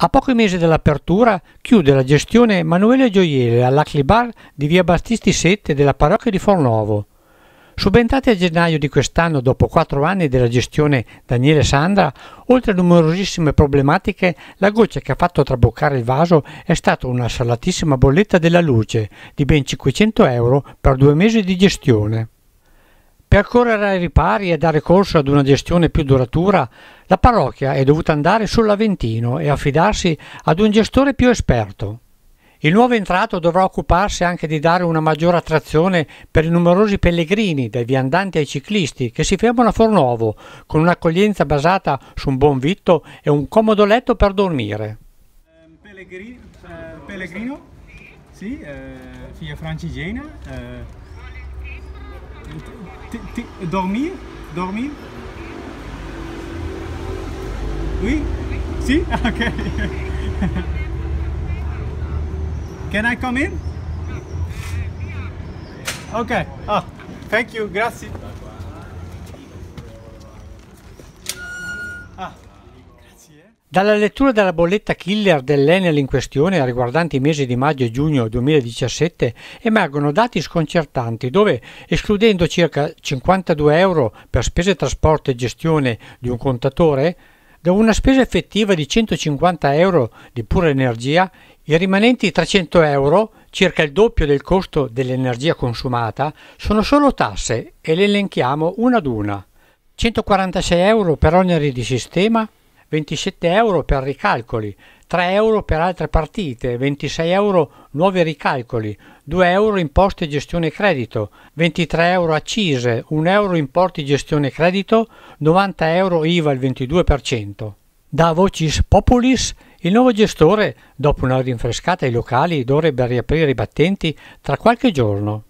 A pochi mesi dall'apertura chiude la gestione Emanuele Gioiele all'Acli Bar di via Battisti 7 della parrocchia di Fornovo. Subentrati a gennaio di quest'anno dopo quattro anni della gestione Daniele Sandra, oltre a numerosissime problematiche, la goccia che ha fatto traboccare il vaso è stata una salatissima bolletta della luce di ben 500 euro per due mesi di gestione. Per correre ai ripari e dare corso ad una gestione più duratura, la parrocchia è dovuta andare sull'Aventino e affidarsi ad un gestore più esperto. Il nuovo entrato dovrà occuparsi anche di dare una maggiore attrazione per i numerosi pellegrini, dai viandanti ai ciclisti, che si fermano a Fornovo, con un'accoglienza basata su un buon vitto e un comodo letto per dormire. Ehm, eh, pellegrino? Sì, eh, figlia francigena. Eh, dormir Dormir Oui Si Ok. Can I come in Ok. Ah, thank you, grazie. Ah. Dalla lettura della bolletta killer dell'Enel in questione riguardante i mesi di maggio e giugno 2017 emergono dati sconcertanti dove, escludendo circa 52 euro per spese trasporto e gestione di un contatore, da una spesa effettiva di 150 euro di pura energia, i rimanenti 300 euro, circa il doppio del costo dell'energia consumata, sono solo tasse e le elenchiamo una ad una. 146 euro per oneri di sistema, 27 euro per ricalcoli, 3 euro per altre partite, 26 euro nuovi ricalcoli, 2 euro imposte gestione credito, 23 euro accise, 1 euro importi gestione credito, 90 euro IVA il 22%. Da Vocis Populis il nuovo gestore, dopo una rinfrescata ai locali, dovrebbe riaprire i battenti tra qualche giorno.